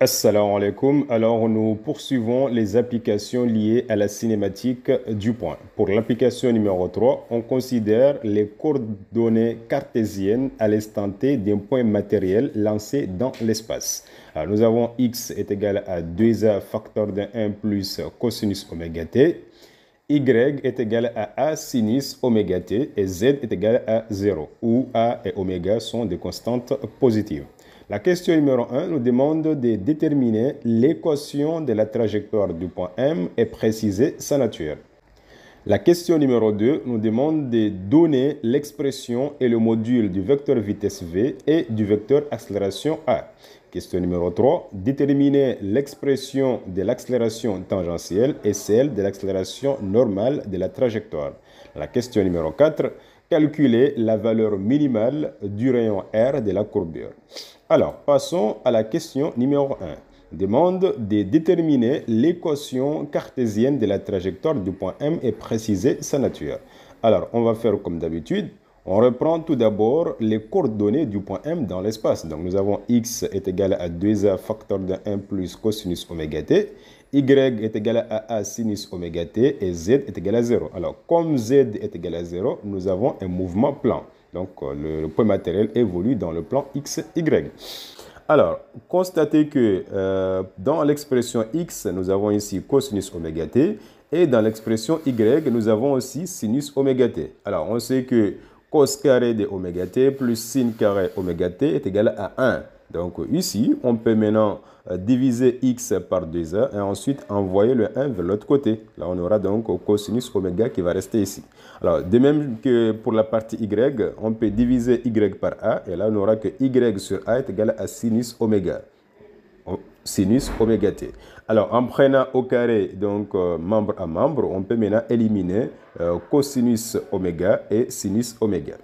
Assalamu alaikum. Alors, nous poursuivons les applications liées à la cinématique du point. Pour l'application numéro 3, on considère les coordonnées cartésiennes à l'instant t d'un point matériel lancé dans l'espace. Nous avons x est égal à 2a facteur de 1 plus cosinus oméga t, y est égal à a sinus oméga t et z est égal à 0, où a et oméga sont des constantes positives. La question numéro 1 nous demande de déterminer l'équation de la trajectoire du point M et préciser sa nature. La question numéro 2 nous demande de donner l'expression et le module du vecteur vitesse v et du vecteur accélération a. Question numéro 3, déterminer l'expression de l'accélération tangentielle et celle de l'accélération normale de la trajectoire. La question numéro 4, calculer la valeur minimale du rayon R de la courbure. Alors, passons à la question numéro 1. Demande de déterminer l'équation cartésienne de la trajectoire du point M et préciser sa nature. Alors, on va faire comme d'habitude. On reprend tout d'abord les coordonnées du point M dans l'espace. Donc, nous avons x est égal à 2a facteur de 1 plus cosinus oméga t, y est égal à a sinus oméga t et z est égal à 0. Alors, comme z est égal à 0, nous avons un mouvement plan. Donc euh, le point matériel évolue dans le plan x, y. Alors, constatez que euh, dans l'expression x, nous avons ici cosinus oméga t et dans l'expression y, nous avons aussi sinus oméga t. Alors, on sait que cos carré de oméga t plus sin carré oméga t est égal à 1. Donc ici, on peut maintenant euh, diviser x par 2a et ensuite envoyer le 1 vers l'autre côté. Là, on aura donc cosinus oméga qui va rester ici. Alors, de même que pour la partie y, on peut diviser y par a et là, on aura que y sur a est égal à sinus oméga. Oh, sinus oméga t. Alors, en prenant au carré, donc euh, membre à membre, on peut maintenant éliminer euh, cosinus oméga et sinus oméga.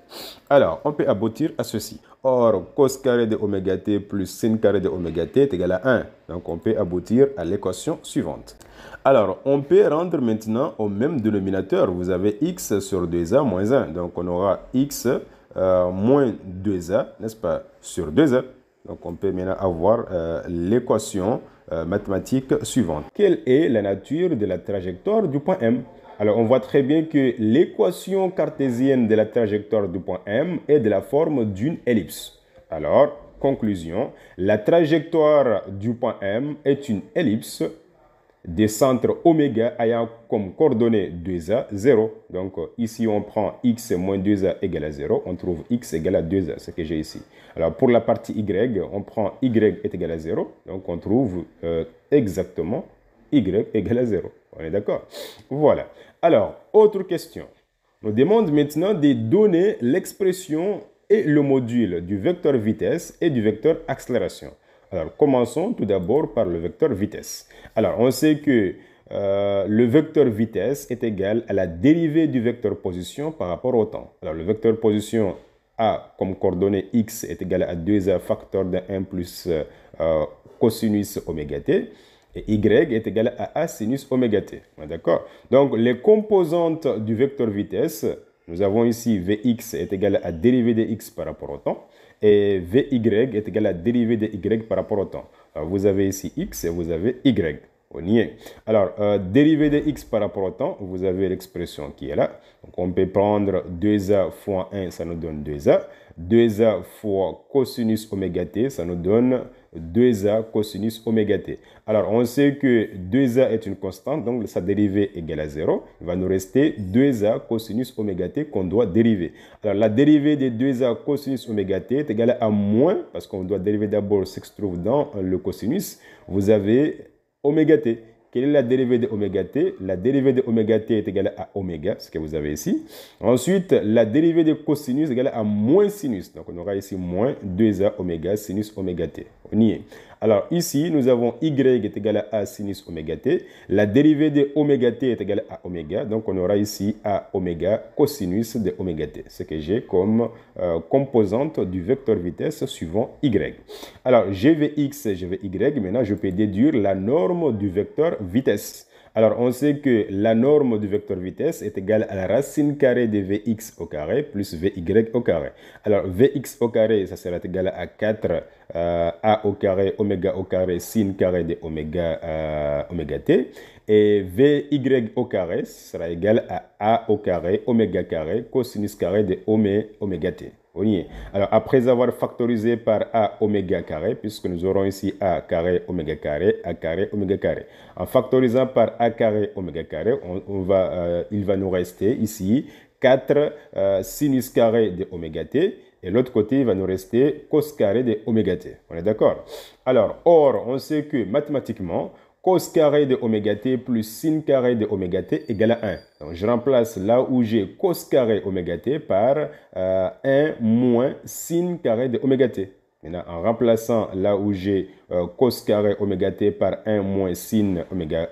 Alors, on peut aboutir à ceci. Or, cos carré de oméga t plus sin carré de oméga t est égal à 1. Donc, on peut aboutir à l'équation suivante. Alors, on peut rendre maintenant au même dénominateur. Vous avez x sur 2a moins 1. Donc, on aura x euh, moins 2a, n'est-ce pas, sur 2a. Donc, on peut maintenant avoir euh, l'équation mathématique suivante. Quelle est la nature de la trajectoire du point M alors on voit très bien que l'équation cartésienne de la trajectoire du point M est de la forme d'une ellipse. Alors, conclusion, la trajectoire du point M est une ellipse des centres oméga ayant comme coordonnées 2a, 0. Donc ici, on prend x moins 2a égale à 0. On trouve x égale à 2a, ce que j'ai ici. Alors pour la partie y, on prend y est égal à 0. Donc on trouve euh, exactement y égale à 0. On est d'accord Voilà. Alors, autre question. On demande maintenant de donner l'expression et le module du vecteur vitesse et du vecteur accélération. Alors, commençons tout d'abord par le vecteur vitesse. Alors, on sait que euh, le vecteur vitesse est égal à la dérivée du vecteur position par rapport au temps. Alors, le vecteur position a comme coordonnée x est égal à 2a facteur de 1 plus euh, cosinus oméga t. Et y est égal à a sinus oméga t. D'accord Donc, les composantes du vecteur vitesse, nous avons ici Vx est égal à dérivée de x par rapport au temps et Vy est égal à dérivée de y par rapport au temps. vous avez ici x et vous avez y. On y est. Alors, euh, dérivée de x par rapport au temps, vous avez l'expression qui est là. Donc, on peut prendre 2a fois 1, ça nous donne 2a. 2a fois cosinus oméga t, ça nous donne 2a cosinus oméga t. Alors, on sait que 2a est une constante, donc sa dérivée égale à 0. Il va nous rester 2a cosinus oméga t qu'on doit dériver. Alors, la dérivée de 2a cosinus oméga t est égale à moins, parce qu'on doit dériver d'abord ce qui se trouve dans le cosinus. Vous avez oméga t. Quelle est la dérivée de oméga t La dérivée de oméga t est égale à oméga, ce que vous avez ici. Ensuite, la dérivée de cosinus est égale à moins sinus. Donc, on aura ici moins 2a oméga sinus oméga t. Alors ici, nous avons y est égal à a sinus oméga t. La dérivée de oméga t est égale à oméga. Donc on aura ici a oméga cosinus de oméga t, ce que j'ai comme euh, composante du vecteur vitesse suivant y. Alors j'vx vais x, y. Maintenant, je peux déduire la norme du vecteur vitesse. Alors, on sait que la norme du vecteur vitesse est égale à la racine carrée de Vx au carré plus Vy au carré. Alors, Vx au carré, ça sera égal à 4 euh, A au carré, oméga au carré, sin carré de oméga, euh, oméga t. Et Vy au carré sera égal à A au carré, oméga carré, cosinus carré de omé, oméga t. On Alors, après avoir factorisé par A oméga carré, puisque nous aurons ici A carré oméga carré, A carré oméga carré. En factorisant par A carré oméga carré, on, va, euh, il va nous rester ici 4 euh, sinus carré de oméga t. Et l'autre côté, il va nous rester cos carré de oméga t. On est d'accord Alors, or, on sait que mathématiquement, cos carré de oméga plus sin carré de oméga t égale à 1. Donc, je remplace là où j'ai cos carré oméga t par 1 euh, moins sin carré de oméga t. Maintenant, en remplaçant là où j'ai euh, cos carré oméga t par 1 moins sin oméga,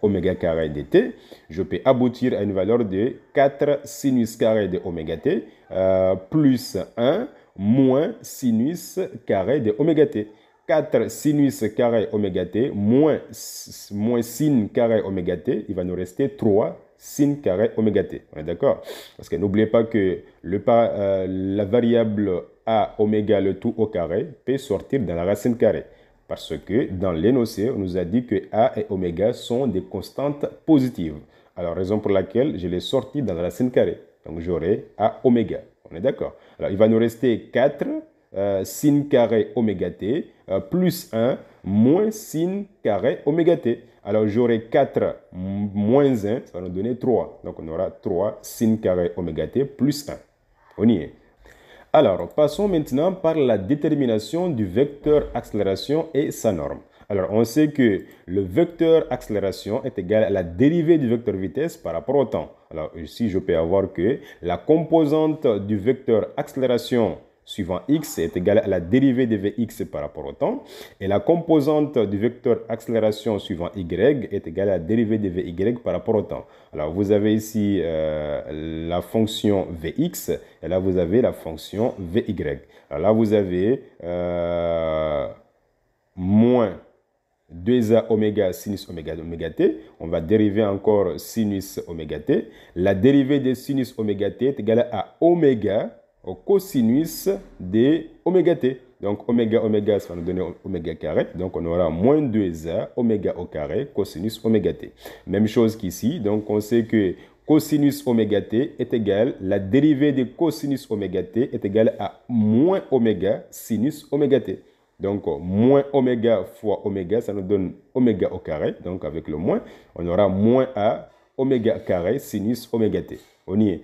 oméga, carré de t, je peux aboutir à une valeur de 4 sinus carré de oméga t euh, plus 1 moins sinus carré de oméga t. 4 sinus carré oméga t moins, sin carré oméga t, il va nous rester 3 sin carré oméga On est d'accord Parce que n'oubliez pas que le, euh, la variable a oméga le tout au carré peut sortir dans la racine carrée. Parce que dans l'énoncé, on nous a dit que a et oméga sont des constantes positives. Alors, raison pour laquelle je l'ai sorti dans la racine carrée. Donc, j'aurai a oméga. On est d'accord Alors, il va nous rester 4 euh, sin carré oméga t euh, plus 1 moins sin carré oméga t. Alors j'aurai 4 moins 1, ça va nous donner 3. Donc on aura 3 sin carré oméga t plus 1. On y est. Alors passons maintenant par la détermination du vecteur accélération et sa norme. Alors, on sait que le vecteur accélération est égal à la dérivée du vecteur vitesse par rapport au temps. Alors, ici, je peux avoir que la composante du vecteur accélération suivant x est égal à la dérivée de vx par rapport au temps, et la composante du vecteur accélération suivant y est égale à la dérivée de vy par rapport au temps. Alors vous avez ici euh, la fonction vx, et là vous avez la fonction vy. Alors là vous avez euh, moins 2a oméga sinus oméga oméga t. On va dériver encore sinus oméga t. La dérivée de sinus oméga t est égale à oméga au cosinus de oméga t. Donc oméga oméga, ça va nous donner oméga carré. Donc on aura moins 2a oméga au carré cosinus oméga t. Même chose qu'ici. Donc on sait que cosinus oméga t est égal, la dérivée de cosinus oméga t est égal à moins oméga sinus oméga t. Donc, moins oméga fois oméga, ça nous donne oméga au carré. Donc, avec le moins, on aura moins A, oméga carré, sinus, oméga t. On y est.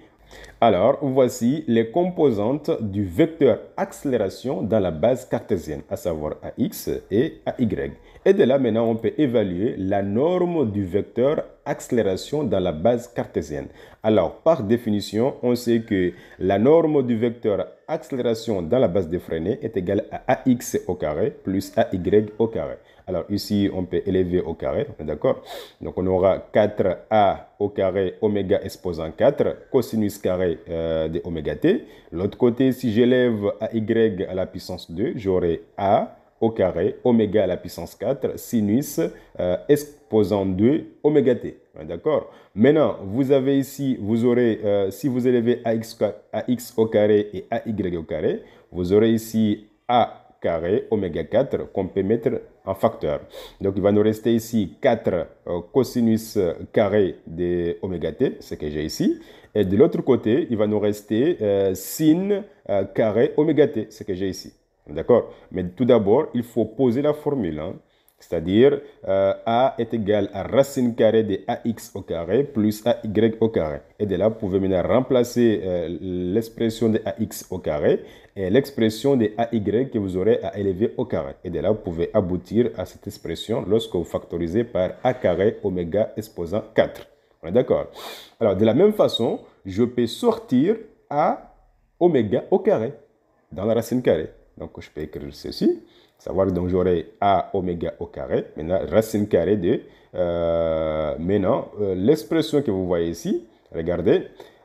Alors, voici les composantes du vecteur accélération dans la base cartésienne, à savoir AX et AY. Et de là, maintenant, on peut évaluer la norme du vecteur accélération dans la base cartésienne. Alors, par définition, on sait que la norme du vecteur accélération dans la base de freinée est égale à AX au carré plus AY au carré. Alors ici, on peut élever au carré, d'accord Donc on aura 4a au carré oméga exposant 4 cosinus carré euh, de oméga t. L'autre côté, si j'élève à y à la puissance 2, j'aurai a au carré oméga à la puissance 4 sinus exposant euh, 2 oméga t. D'accord Maintenant, vous avez ici, vous aurez, euh, si vous élevez ax, ax au carré et ay au carré, vous aurez ici a carré oméga 4 qu'on peut mettre en facteur. Donc il va nous rester ici 4 euh, cosinus euh, carré de oméga t, ce que j'ai ici. Et de l'autre côté, il va nous rester euh, sin carré oméga t, ce que j'ai ici. D'accord Mais tout d'abord, il faut poser la formule. Hein. C'est-à-dire euh, a est égal à racine carrée de ax au carré plus ay au carré. Et de là, vous pouvez maintenant remplacer euh, l'expression de ax au carré et l'expression de ay que vous aurez à élever au carré. Et de là, vous pouvez aboutir à cette expression lorsque vous factorisez par a carré oméga exposant 4. On est d'accord Alors, de la même façon, je peux sortir a oméga au carré dans la racine carrée. Donc, je peux écrire ceci. Savoir que donc j'aurai A oméga au carré, maintenant racine carrée de... Euh, maintenant, euh, l'expression que vous voyez ici, regardez,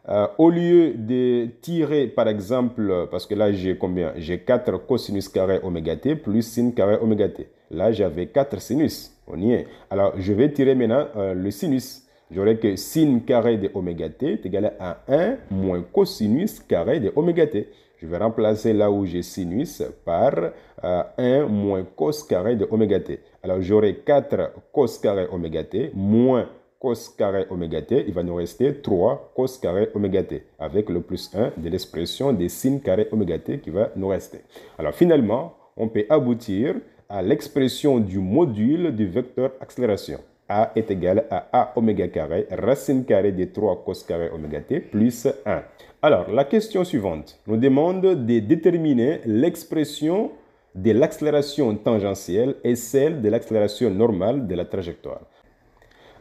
euh, au lieu de tirer par exemple, parce que là j'ai combien J'ai 4 cosinus carré oméga t plus sin carré oméga t. Là j'avais 4 sinus, on y est. Alors je vais tirer maintenant le sinus. J'aurai que sin carré de oméga t est égal à 1 moins cosinus carré de oméga t. Je vais remplacer là où j'ai sinus par 1 euh, moins cos carré de oméga Alors j'aurai 4 cos carré oméga moins cos carré oméga Il va nous rester 3 cos carré oméga avec le plus 1 de l'expression des sin carré oméga qui va nous rester. Alors finalement, on peut aboutir à l'expression du module du vecteur accélération. A est égal à A oméga carré, racine carré de 3 cos carré oméga t plus 1. Alors, la question suivante nous demande de déterminer l'expression de l'accélération tangentielle et celle de l'accélération normale de la trajectoire.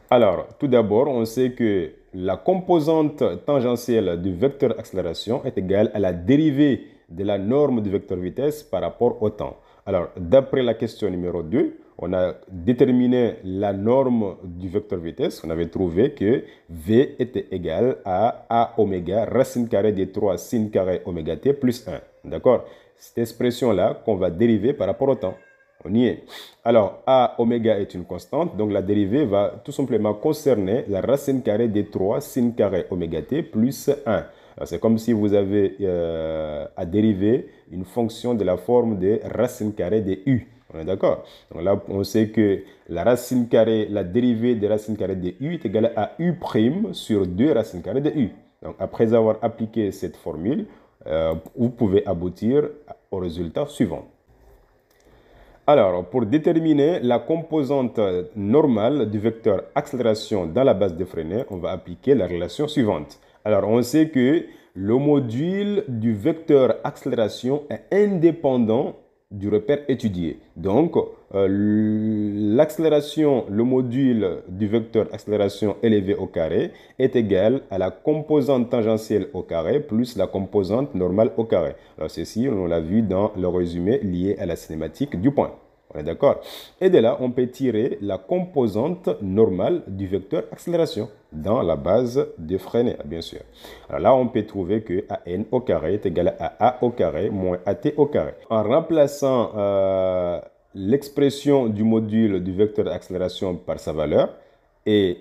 Alors, tout d'abord, on sait que la composante tangentielle du vecteur accélération est égale à la dérivée de la norme du vecteur vitesse par rapport au temps. Alors, d'après la question numéro 2, on a déterminé la norme du vecteur vitesse. On avait trouvé que V était égal à A oméga racine carrée de 3 sin carré oméga t plus 1. D'accord Cette expression-là qu'on va dériver par rapport au temps. On y est. Alors, A oméga est une constante, donc la dérivée va tout simplement concerner la racine carrée de 3 sin carré oméga t plus 1. C'est comme si vous avez euh, à dériver une fonction de la forme de racine carrée de u. On est d'accord Donc là, on sait que la racine carrée, la dérivée de racine carrée de u est égale à u' sur 2 racines carrées de u. Donc après avoir appliqué cette formule, euh, vous pouvez aboutir au résultat suivant. Alors, pour déterminer la composante normale du vecteur accélération dans la base de Freinet, on va appliquer la relation suivante. Alors, on sait que le module du vecteur accélération est indépendant du repère étudié. Donc, euh, l'accélération, le module du vecteur accélération élevé au carré est égal à la composante tangentielle au carré plus la composante normale au carré. Alors, ceci, on l'a vu dans le résumé lié à la cinématique du point d'accord Et de là, on peut tirer la composante normale du vecteur accélération dans la base de Freinet, ah, bien sûr. Alors là, on peut trouver que AN au carré est égal à a moins AT au En remplaçant euh, l'expression du module du vecteur accélération par sa valeur et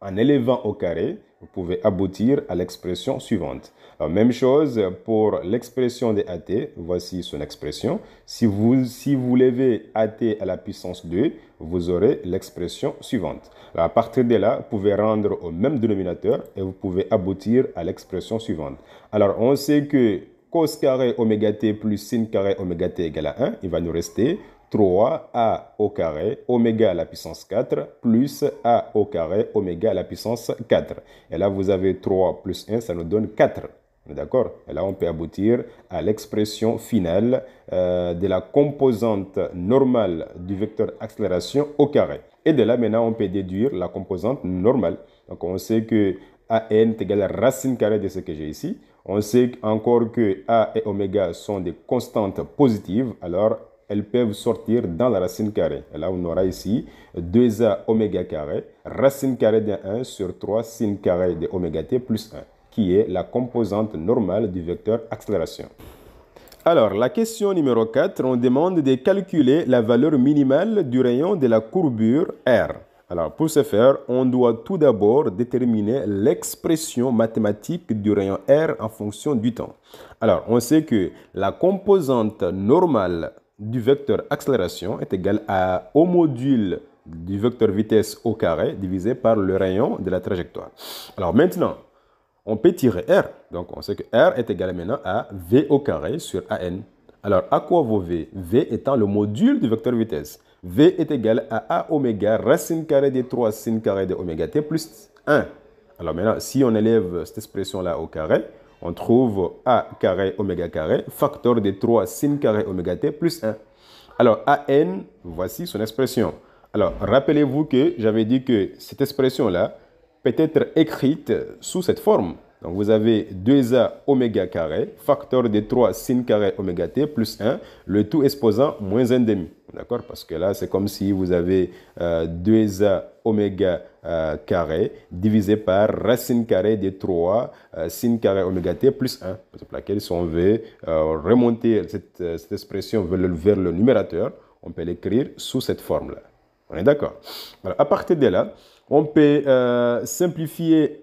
en élevant au carré, vous pouvez aboutir à l'expression suivante. Euh, même chose pour l'expression des AT, voici son expression. Si vous, si levez AT à la puissance 2, vous aurez l'expression suivante. à partir de là, vous pouvez rendre au même dénominateur et vous pouvez aboutir à l'expression suivante. Alors, on sait que cos carré oméga t plus sin carré oméga t égale à 1, il va nous rester 3a au carré oméga à la puissance 4 plus a au carré oméga à la puissance 4. Et là, vous avez 3 plus 1, ça nous donne 4. D'accord Et là, on peut aboutir à l'expression finale euh, de la composante normale du vecteur accélération au carré. Et de là, maintenant, on peut déduire la composante normale. Donc, on sait que AN est égal à racine carrée de ce que j'ai ici. On sait encore que A et oméga sont des constantes positives. Alors, elles peuvent sortir dans la racine carrée. là, on aura ici 2a oméga carré, racine carrée de 1 sur 3 sin carré de oméga t plus 1, qui est la composante normale du vecteur accélération. Alors, la question numéro 4, on demande de calculer la valeur minimale du rayon de la courbure R. Alors, pour ce faire, on doit tout d'abord déterminer l'expression mathématique du rayon R en fonction du temps. Alors, on sait que la composante normale du vecteur accélération est égal à, au module du vecteur vitesse au carré divisé par le rayon de la trajectoire. Alors maintenant, on peut tirer R. Donc on sait que R est égal maintenant à V au carré sur AN. Alors à quoi vaut V V étant le module du vecteur vitesse. V est égal à A oméga racine carré de 3 sin carré de oméga t plus 1. Alors maintenant, si on élève cette expression-là au carré, on trouve A carré oméga carré, facteur de 3 sin carré oméga t plus 1. Alors, AN, voici son expression. Alors, rappelez-vous que j'avais dit que cette expression-là peut être écrite sous cette forme. Donc vous avez 2a oméga carré, facteur de 3 sin carré oméga t plus 1, le tout exposant moins 1 demi. D'accord Parce que là, c'est comme si vous avez 2a euh, oméga euh, carré divisé par racine carrée de 3 euh, sin carré oméga t plus 1. Par laquelle, si on veut remonter cette, expression vers le, numérateur, on peut l'écrire sous cette forme-là. On est d'accord À partir de là, on peut simplifier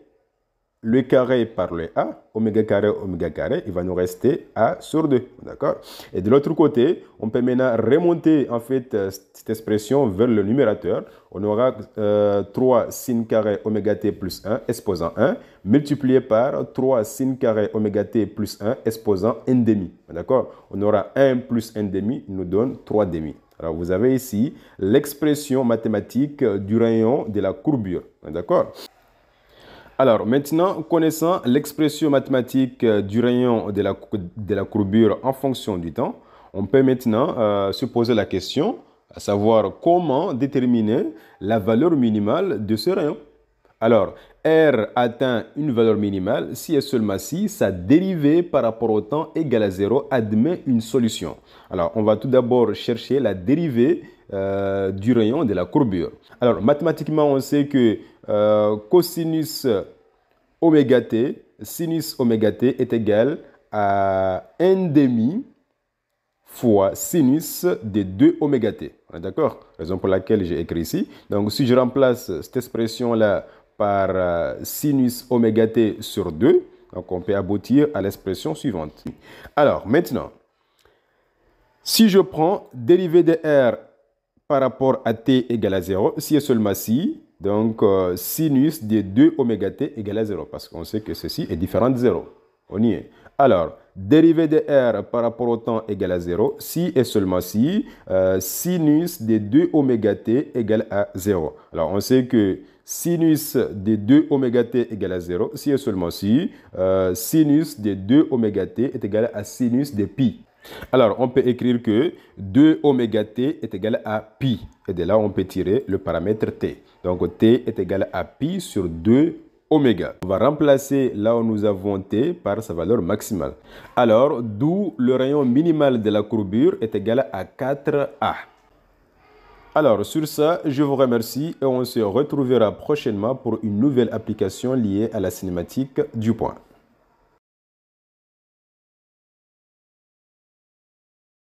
le carré par le A, oméga carré, oméga carré, il va nous rester A sur 2, d'accord Et de l'autre côté, on peut maintenant remonter en fait euh, cette expression vers le numérateur. On aura 3 euh, sin carré oméga t plus 1 exposant 1 multiplié par 3 sin carré oméga t plus 1 exposant 1 demi, d'accord On aura 1 plus 1 demi, il nous donne 3 demi. Alors, vous avez ici l'expression mathématique du rayon de la courbure, d'accord alors maintenant, connaissant l'expression mathématique euh, du rayon de la, courbure en fonction du temps, on peut maintenant euh, se poser la question, à savoir comment déterminer la valeur minimale de ce rayon. Alors, R atteint une valeur minimale si et seulement si sa dérivée par rapport au temps égale à 0 admet une solution. Alors, on va tout d'abord chercher la dérivée euh, du rayon de la courbure. Alors, mathématiquement, on sait que euh, cosinus oméga t, sinus oméga t est égal à 1 demi fois sinus de 2 oméga t. d'accord Raison pour laquelle j'ai écrit ici. Donc, si je remplace cette expression-là par euh, sinus oméga t sur 2. Donc, on peut aboutir à l'expression suivante. Alors, maintenant, si je prends dérivé de r par rapport à t égale à 0, si et seulement si, donc euh, sinus de 2 oméga t égale à 0, parce qu'on sait que ceci est différent de 0. On y est. Alors, dérivé de r par rapport au temps égale à 0, si et seulement si, euh, sinus de 2 oméga t égale à 0. Alors, on sait que sinus de 2 oméga t égale à 0, si et seulement si euh, sinus de 2 oméga est égal à sinus de pi. Alors, on peut écrire que 2 oméga est égal à pi. Et de là, on peut tirer le paramètre t. Donc, t est égal à pi sur 2 oméga. On va remplacer là où nous avons t par sa valeur maximale. Alors, d'où le rayon minimal de la courbure est égal à 4a. Alors, sur ça, je vous remercie et on se retrouvera prochainement pour une nouvelle application liée à la cinématique du point.